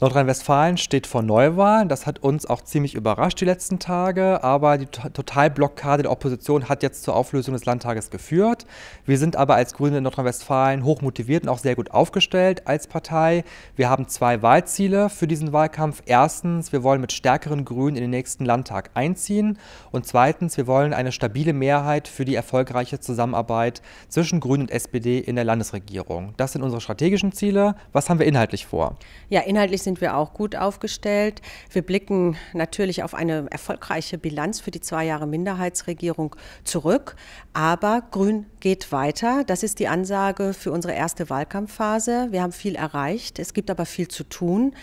Nordrhein-Westfalen steht vor Neuwahlen. Das hat uns auch ziemlich überrascht die letzten Tage. Aber die Totalblockade der Opposition hat jetzt zur Auflösung des Landtages geführt. Wir sind aber als Grüne in Nordrhein-Westfalen hoch motiviert und auch sehr gut aufgestellt als Partei. Wir haben zwei Wahlziele für diesen Wahlkampf. Erstens, wir wollen mit stärkeren Grünen in den nächsten Landtag einziehen. Und zweitens, wir wollen eine stabile Mehrheit für die erfolgreiche Zusammenarbeit zwischen Grünen und SPD in der Landesregierung. Das sind unsere strategischen Ziele. Was haben wir inhaltlich vor? Ja, inhaltlich sind sind wir auch gut aufgestellt. Wir blicken natürlich auf eine erfolgreiche Bilanz für die zwei Jahre Minderheitsregierung zurück. Aber Grün geht weiter. Das ist die Ansage für unsere erste Wahlkampfphase. Wir haben viel erreicht. Es gibt aber viel zu tun.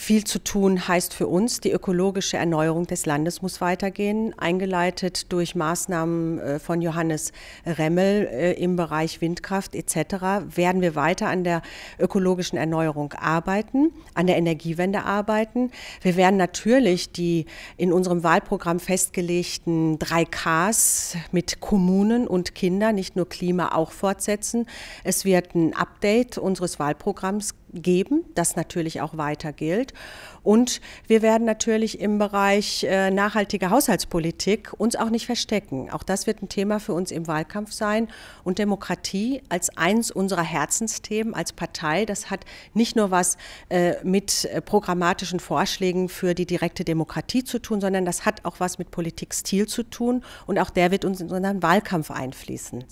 Viel zu tun heißt für uns, die ökologische Erneuerung des Landes muss weitergehen, eingeleitet durch Maßnahmen äh, von Johannes Remmel äh, im Bereich Windkraft etc. werden wir weiter an der ökologischen Erneuerung arbeiten, an der Energiewende arbeiten. Wir werden natürlich die in unserem Wahlprogramm festgelegten 3Ks mit Kommunen und Kindern, nicht nur Klima, auch fortsetzen. Es wird ein Update unseres Wahlprogramms geben, das natürlich auch weiter gilt. Und wir werden natürlich im Bereich äh, nachhaltige Haushaltspolitik uns auch nicht verstecken. Auch das wird ein Thema für uns im Wahlkampf sein. Und Demokratie als eins unserer Herzensthemen als Partei, das hat nicht nur was äh, mit äh, programmatischen Vorschlägen für die direkte Demokratie zu tun, sondern das hat auch was mit Politikstil zu tun. Und auch der wird uns in unseren Wahlkampf einfließen.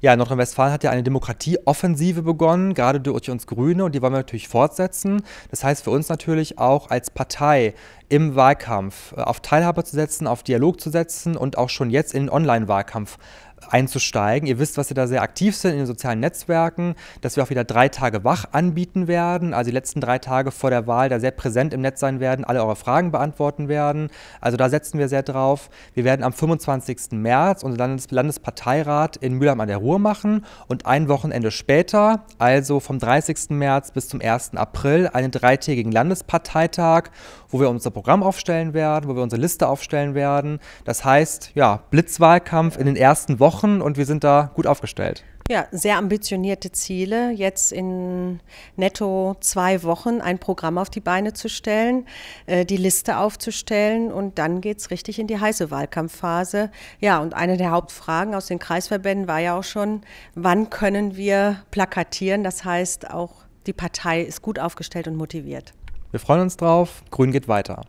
Ja, Nordrhein-Westfalen hat ja eine Demokratieoffensive begonnen, gerade durch uns Grüne, und die wollen wir natürlich fortsetzen. Das heißt für uns natürlich auch als Partei im Wahlkampf äh, auf Teilhabe zu setzen, auf Dialog zu setzen und auch schon jetzt in den Online-Wahlkampf einzusteigen. Ihr wisst, dass wir da sehr aktiv sind in den sozialen Netzwerken, dass wir auch wieder drei Tage wach anbieten werden, also die letzten drei Tage vor der Wahl da sehr präsent im Netz sein werden, alle eure Fragen beantworten werden. Also da setzen wir sehr drauf. Wir werden am 25. März unseren Landes Landesparteirat in Mülheim an der Ruhr machen und ein Wochenende später, also vom 30. März bis zum 1. April, einen dreitägigen Landesparteitag, wo wir unser Programm aufstellen werden, wo wir unsere Liste aufstellen werden. Das heißt, ja, Blitzwahlkampf in den ersten Wochen besprochen und wir sind da gut aufgestellt. Ja, sehr ambitionierte Ziele, jetzt in netto zwei Wochen ein Programm auf die Beine zu stellen, äh, die Liste aufzustellen und dann geht es richtig in die heiße Wahlkampfphase. Ja, und eine der Hauptfragen aus den Kreisverbänden war ja auch schon, wann können wir plakatieren? Das heißt, auch die Partei ist gut aufgestellt und motiviert. Wir freuen uns drauf. Grün geht weiter.